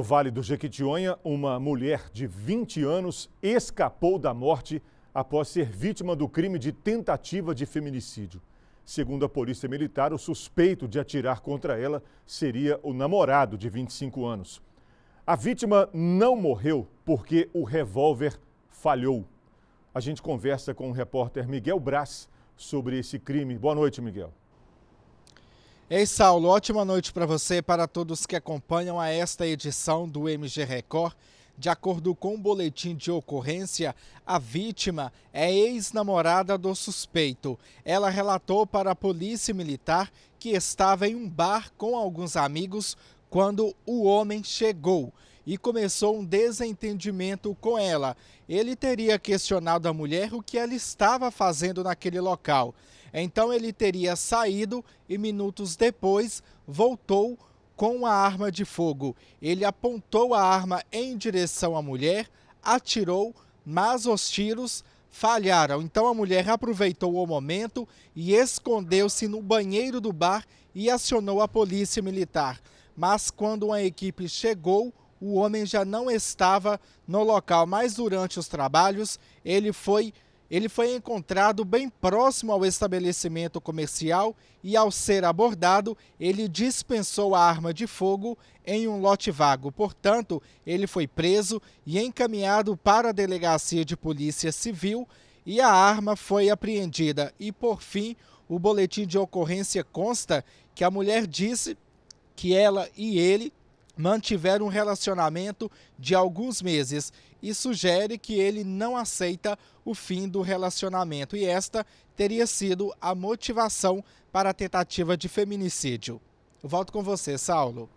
No Vale do Jequitinhonha, uma mulher de 20 anos escapou da morte após ser vítima do crime de tentativa de feminicídio. Segundo a Polícia Militar, o suspeito de atirar contra ela seria o namorado de 25 anos. A vítima não morreu porque o revólver falhou. A gente conversa com o repórter Miguel Brás sobre esse crime. Boa noite, Miguel. Ei, Saulo, ótima noite para você e para todos que acompanham a esta edição do MG Record. De acordo com o boletim de ocorrência, a vítima é ex-namorada do suspeito. Ela relatou para a polícia militar que estava em um bar com alguns amigos quando o homem chegou e começou um desentendimento com ela. Ele teria questionado a mulher o que ela estava fazendo naquele local. Então ele teria saído e minutos depois voltou com a arma de fogo. Ele apontou a arma em direção à mulher, atirou, mas os tiros falharam. Então a mulher aproveitou o momento e escondeu-se no banheiro do bar e acionou a polícia militar. Mas quando uma equipe chegou, o homem já não estava no local, mas durante os trabalhos ele foi ele foi encontrado bem próximo ao estabelecimento comercial e, ao ser abordado, ele dispensou a arma de fogo em um lote vago. Portanto, ele foi preso e encaminhado para a delegacia de polícia civil e a arma foi apreendida. E, por fim, o boletim de ocorrência consta que a mulher disse que ela e ele mantiveram um relacionamento de alguns meses e sugere que ele não aceita o fim do relacionamento. E esta teria sido a motivação para a tentativa de feminicídio. volto com você, Saulo.